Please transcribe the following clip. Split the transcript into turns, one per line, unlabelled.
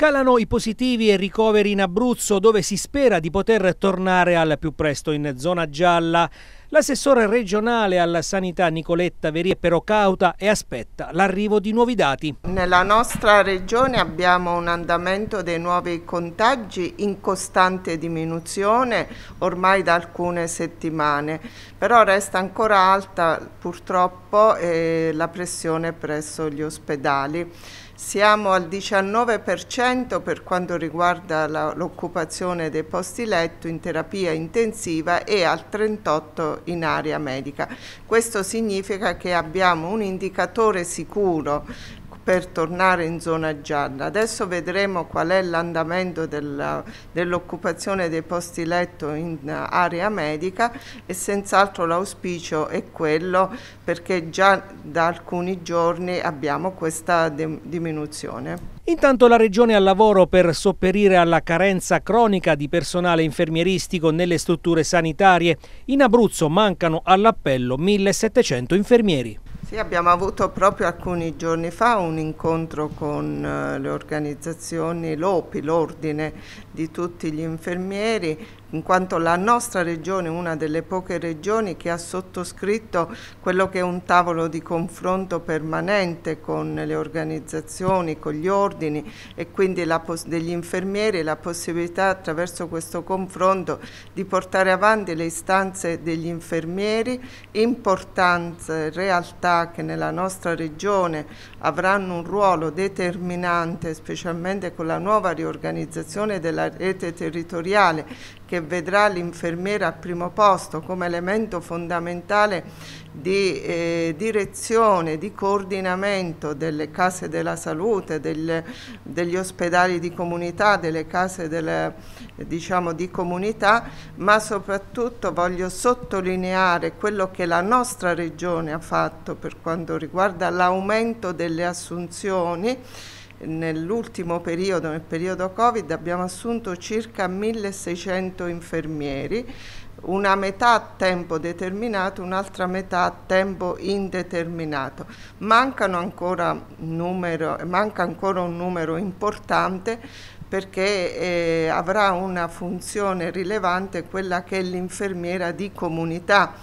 Calano i positivi e i ricoveri in Abruzzo dove si spera di poter tornare al più presto in zona gialla. L'assessore regionale alla sanità Nicoletta è però cauta e aspetta l'arrivo di nuovi dati. Nella nostra regione abbiamo
un andamento dei nuovi contagi in costante diminuzione ormai da alcune settimane, però resta ancora alta purtroppo eh, la pressione presso gli ospedali. Siamo al 19% per quanto riguarda l'occupazione dei posti letto in terapia intensiva e al 38% in area medica. Questo significa che abbiamo un indicatore sicuro per tornare in zona gialla. Adesso vedremo qual è l'andamento dell'occupazione dei posti letto in area medica e senz'altro l'auspicio è quello perché già da alcuni giorni abbiamo questa diminuzione.
Intanto la Regione al lavoro per sopperire alla carenza cronica di personale infermieristico nelle strutture sanitarie. In Abruzzo mancano all'appello 1700 infermieri.
Sì, abbiamo avuto proprio alcuni giorni fa un incontro con eh, le organizzazioni, l'OPI, l'Ordine di tutti gli infermieri in quanto la nostra regione è una delle poche regioni che ha sottoscritto quello che è un tavolo di confronto permanente con le organizzazioni, con gli ordini e quindi la, degli infermieri la possibilità attraverso questo confronto di portare avanti le istanze degli infermieri, importanze, realtà che nella nostra regione avranno un ruolo determinante specialmente con la nuova riorganizzazione della rete territoriale che vedrà l'infermiera al primo posto come elemento fondamentale di eh, direzione, di coordinamento delle case della salute, del, degli ospedali di comunità, delle case delle, diciamo, di comunità, ma soprattutto voglio sottolineare quello che la nostra regione ha fatto per quanto riguarda l'aumento delle assunzioni nell'ultimo periodo, nel periodo Covid, abbiamo assunto circa 1600 infermieri, una metà a tempo determinato, un'altra metà a tempo indeterminato. Ancora numero, manca ancora un numero importante perché eh, avrà una funzione rilevante quella che è l'infermiera di comunità